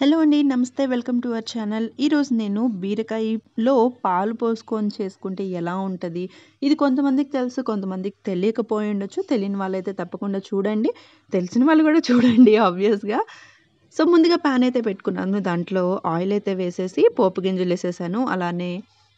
Hello అండి నమస్తే welcome to our channel ఈరోజు నేను బీరకాయలో పాలు పోసుకొని చేసుకుంటే ఎలా ఉంటుంది ఇది కొంతమందికి తెలుసు కొంతమందికి తెలియకపోయి ఉండొచ్చు తెలియని వాళ్ళైతే తప్పకుండా చూడండి తెలిసిన వాళ్ళు కూడా చూడండి ఆబ్వియస్గా సో ముందుగా ప్యాన్ అయితే పెట్టుకున్నాను దాంట్లో ఆయిల్ అయితే వేసేసి పోపు గింజలు వేసేసాను అలానే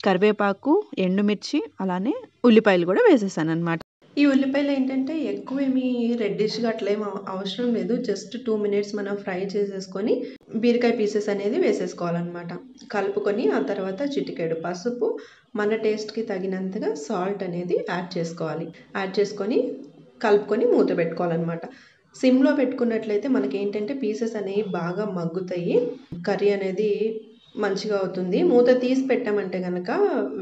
కరివేపాకు ఎండుమిర్చి అలానే ఉల్లిపాయలు కూడా వేసేసాను అనమాట ఈ ఉల్లిపాయలు ఏంటంటే ఎక్కువ ఏమి రెడ్డిష్గా ఏమి అవసరం లేదు జస్ట్ టూ మినిట్స్ మనం ఫ్రై చేసేసుకొని బీరకాయ పీసెస్ అనేది వేసేసుకోవాలన్నమాట కలుపుకొని ఆ తర్వాత చిటికెడు పసుపు మన టేస్ట్కి తగినంతగా సాల్ట్ అనేది యాడ్ చేసుకోవాలి యాడ్ చేసుకొని కలుపుకొని మూత పెట్టుకోవాలన్నమాట సిమ్లో పెట్టుకున్నట్లయితే మనకి ఏంటంటే పీసెస్ అనేవి బాగా మగ్గుతాయి కర్రీ అనేది మంచిగా అవుతుంది మూత తీసి పెట్టమంటే కనుక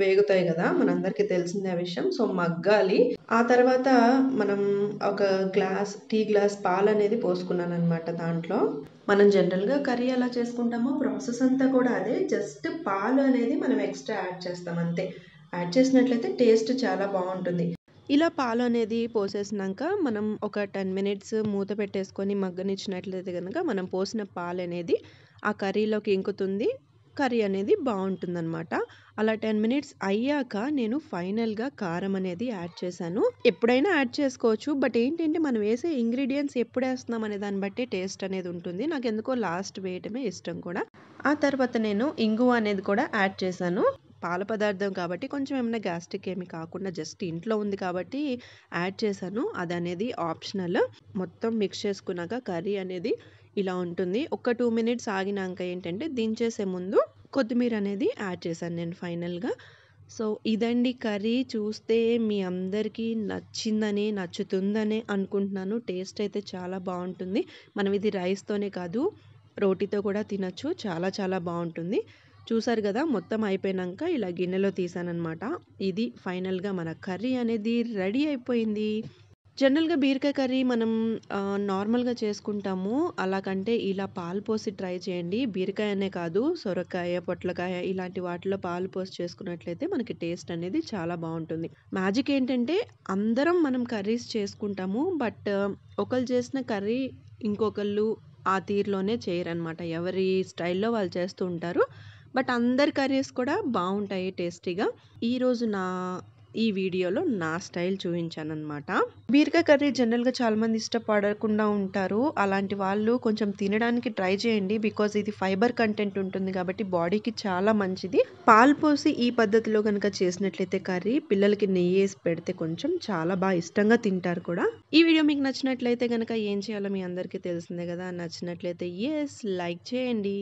వేగుతాయి కదా మనందరికీ తెలిసిందే ఆ విషయం సో మగ్గాలి ఆ తర్వాత మనం ఒక గ్లాస్ టీ గ్లాస్ పాలు అనేది పోసుకున్నాను అనమాట దాంట్లో మనం జనరల్గా కర్రీ ఎలా చేసుకుంటామో ప్రాసెస్ అంతా కూడా అదే జస్ట్ పాలు అనేది మనం ఎక్స్ట్రా యాడ్ చేస్తాం అంతే యాడ్ చేసినట్లయితే టేస్ట్ చాలా బాగుంటుంది ఇలా పాలు అనేది పోసేసినాక మనం ఒక టెన్ మినిట్స్ మూత పెట్టేసుకొని మగ్గనిచ్చినట్లయితే కనుక మనం పోసిన పాలు అనేది ఆ కర్రీలోకి ఇంకుతుంది కర్రీ అనేది బాగుంటుంది అనమాట అలా టెన్ మినిట్స్ అయ్యాక నేను ఫైనల్గా కారం అనేది యాడ్ చేశాను ఎప్పుడైనా యాడ్ చేసుకోవచ్చు బట్ ఏంటంటే మనం వేసే ఇంగ్రీడియంట్స్ ఎప్పుడు వేస్తున్నాం అనే దాన్ని బట్టి టేస్ట్ అనేది ఉంటుంది నాకు ఎందుకో లాస్ట్ వేయటమే ఇష్టం కూడా ఆ తర్వాత నేను ఇంగువ అనేది కూడా యాడ్ చేశాను పాల పదార్థం కాబట్టి కొంచెం ఏమైనా గ్యాస్ట్రిక్ ఏమి కాకుండా జస్ట్ ఇంట్లో ఉంది కాబట్టి యాడ్ చేశాను అది అనేది ఆప్షనల్ మొత్తం మిక్స్ చేసుకున్నాక కర్రీ అనేది ఇలా ఉంటుంది ఒక టూ మినిట్స్ ఆగినాక ఏంటంటే దించేసే ముందు కొత్తిమీర అనేది యాడ్ చేశాను నేను ఫైనల్గా సో ఇదండి కర్రీ చూస్తే మీ అందరికీ నచ్చిందని నచ్చుతుందని అనుకుంటున్నాను టేస్ట్ అయితే చాలా బాగుంటుంది మనం ఇది రైస్తోనే కాదు రోటీతో కూడా తినచ్చు చాలా చాలా బాగుంటుంది చూసారు కదా మొత్తం అయిపోయినాక ఇలా గిన్నెలో తీసానమాట ఇది ఫైనల్గా మన కర్రీ అనేది రెడీ అయిపోయింది జనరల్‌గా బీరకాయ కర్రీ మనం నార్మల్‌గా చేసుకుంటాము. అలా కంటే ఇలా పాలు పోసి ట్రై చేయండి. బీరకాయ అనే కాదు, సొరకాయ, పొట్లకాయ ఇలాంటి వాటిలో పాలు పోసి చేసుకున్నట్లయితే మనకి టేస్ట్ అనేది చాలా బాగుంటుంది మ్యాజిక్ ఏంటంటే అందరం మనం కర్రీస్ చేసుకుంటాము. బట్ ఒకళ్ళు చేసిన కర్రీ ఇంకొకళ్ళు ఆ తీరులోనే చేయరనమాట. ఎవరి స్టైల్‌లో వాళ్ళు చేస్తూ ఉంటారు. బట్ అందరి కర్రీస్ కూడా బాగుంటాయి టేస్టీగా. ఈరోజు నా ఈ వీడియోలో నా స్టైల్ చూపించానమాట బీరకాయ కర్రీ జనరల్గా చాలామంది ఇష్టపడకుండా ఉంటారు అలాంటి వాళ్ళు కొంచెం తినడానికి ట్రై చేయండి బికాజ్ ఇది ఫైబర్ కంటెంట్ ఉంటుంది కాబట్టి బాడీకి చాలా మంచిది పాలు పోసి ఈ పద్ధతిలో కనుక చేసినట్లయితే కర్రీ పిల్లలకి నెయ్యి వేసి పెడితే కొంచెం చాలా బాగా ఇష్టంగా తింటారు కూడా ఈ వీడియో మీకు నచ్చినట్లయితే కనుక ఏం చేయాలో మీ అందరికీ తెలిసిందే కదా నచ్చినట్లయితే ఎస్ లైక్ చేయండి